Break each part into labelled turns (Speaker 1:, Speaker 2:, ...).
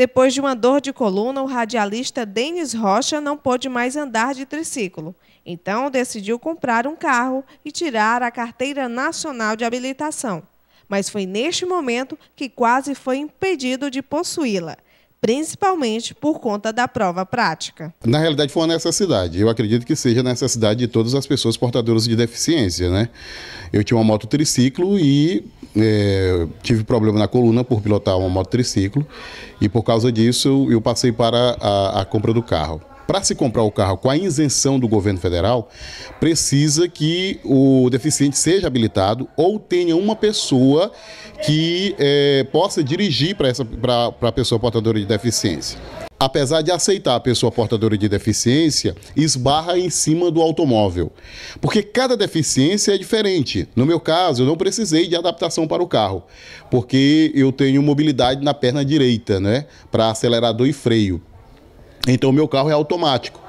Speaker 1: Depois de uma dor de coluna, o radialista Denis Rocha não pôde mais andar de triciclo. Então, decidiu comprar um carro e tirar a Carteira Nacional de Habilitação. Mas foi neste momento que quase foi impedido de possuí-la principalmente por conta da prova prática.
Speaker 2: Na realidade, foi uma necessidade. Eu acredito que seja necessidade de todas as pessoas portadoras de deficiência, né? Eu tinha uma moto triciclo e é, tive problema na coluna por pilotar uma moto triciclo e por causa disso eu passei para a, a compra do carro para se comprar o carro com a isenção do governo federal, precisa que o deficiente seja habilitado ou tenha uma pessoa que é, possa dirigir para a pessoa portadora de deficiência apesar de aceitar a pessoa portadora de deficiência, esbarra em cima do automóvel. Porque cada deficiência é diferente. No meu caso, eu não precisei de adaptação para o carro, porque eu tenho mobilidade na perna direita, né? Para acelerador e freio. Então, meu carro é automático.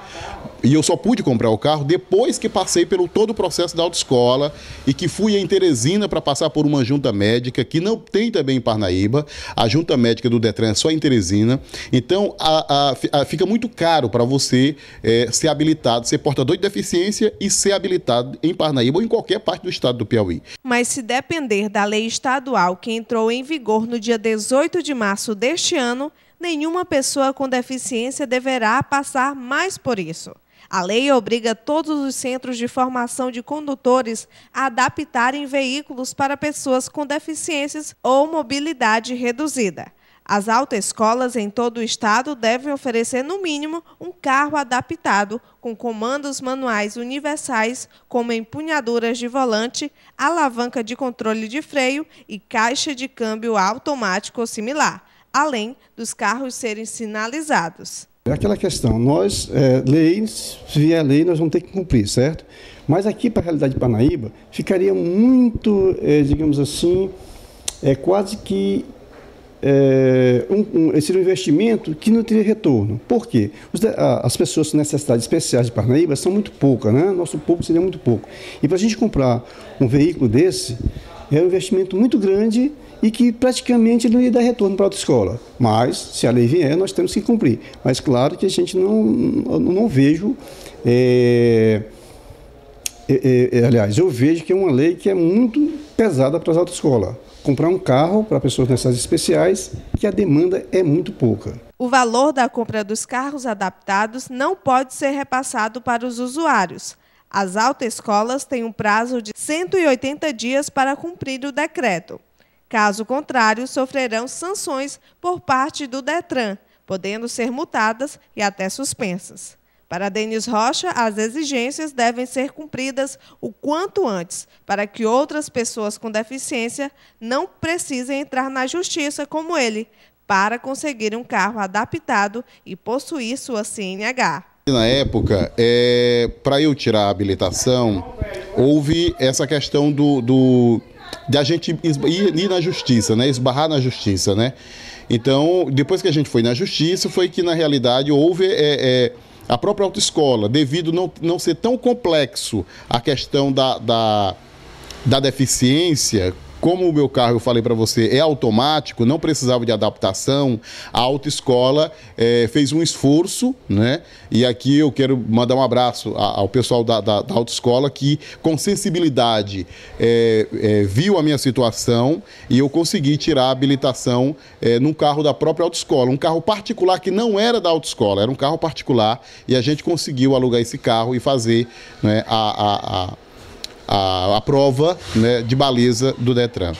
Speaker 2: E eu só pude comprar o carro depois que passei pelo todo o processo da autoescola e que fui em Teresina para passar por uma junta médica, que não tem também em Parnaíba. A junta médica do Detran é só em Teresina. Então, a, a, a, fica muito caro para você é, ser habilitado, ser portador de deficiência e ser habilitado em Parnaíba ou em qualquer parte do estado do Piauí.
Speaker 1: Mas se depender da lei estadual que entrou em vigor no dia 18 de março deste ano, nenhuma pessoa com deficiência deverá passar mais por isso. A lei obriga todos os centros de formação de condutores a adaptarem veículos para pessoas com deficiências ou mobilidade reduzida. As autoescolas em todo o estado devem oferecer, no mínimo, um carro adaptado, com comandos manuais universais, como empunhaduras de volante, alavanca de controle de freio e caixa de câmbio automático ou similar, além dos carros serem sinalizados.
Speaker 3: É aquela questão, nós, é, leis, se vier lei, nós vamos ter que cumprir, certo? Mas aqui para a realidade de Panaíba, ficaria muito, é, digamos assim, é quase que é, um, um, seria um investimento que não teria retorno. Por quê? Os, a, as pessoas com necessidades especiais de Parnaíba são muito poucas, né? Nosso povo seria muito pouco. E para a gente comprar um veículo desse, é um investimento muito grande e que praticamente não ia dar retorno para a autoescola. Mas, se a lei vier, nós temos que cumprir. Mas claro que a gente não, não, não vejo. É, é, é, é, aliás, eu vejo que é uma lei que é muito pesada para as autoescolas. Comprar um carro para pessoas nessas especiais, que a demanda é muito
Speaker 1: pouca. O valor da compra dos carros adaptados não pode ser repassado para os usuários. As autoescolas têm um prazo de 180 dias para cumprir o decreto. Caso contrário, sofrerão sanções por parte do Detran, podendo ser multadas e até suspensas. Para Denis Rocha, as exigências devem ser cumpridas o quanto antes, para que outras pessoas com deficiência não precisem entrar na justiça como ele, para conseguir um carro adaptado e possuir sua CNH.
Speaker 2: Na época, é, para eu tirar a habilitação, houve essa questão do, do de a gente ir, ir, na justiça, né? Esbarrar na justiça, né? Então, depois que a gente foi na justiça, foi que na realidade houve é, é, a própria autoescola, devido não, não ser tão complexo a questão da, da, da deficiência como o meu carro, eu falei para você, é automático, não precisava de adaptação, a autoescola é, fez um esforço, né? E aqui eu quero mandar um abraço ao pessoal da, da, da autoescola que, com sensibilidade, é, é, viu a minha situação e eu consegui tirar a habilitação é, num carro da própria autoescola, um carro particular que não era da autoescola, era um carro particular e a gente conseguiu alugar esse carro e fazer né, a, a, a a, a prova né, de baliza do Detran.